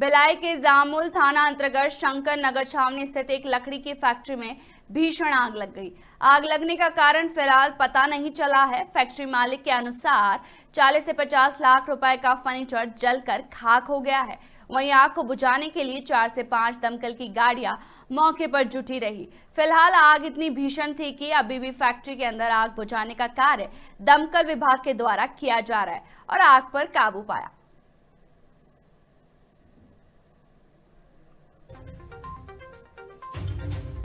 भिलाई के जामुल थाना अंतर्गत शंकर नगर छावनी स्थित एक लकड़ी की फैक्ट्री में भीषण आग लग गई आग लगने का कारण फिलहाल पता नहीं चला है फैक्ट्री मालिक के अनुसार 40 से 50 लाख रुपए का फर्नीचर जलकर खाक हो गया है वहीं आग को बुझाने के लिए चार से पांच दमकल की गाड़ियां मौके पर जुटी रही फिलहाल आग इतनी भीषण थी कि अभी भी फैक्ट्री के अंदर आग बुझाने का कार्य दमकल विभाग के द्वारा किया जा रहा है और आग पर काबू पाया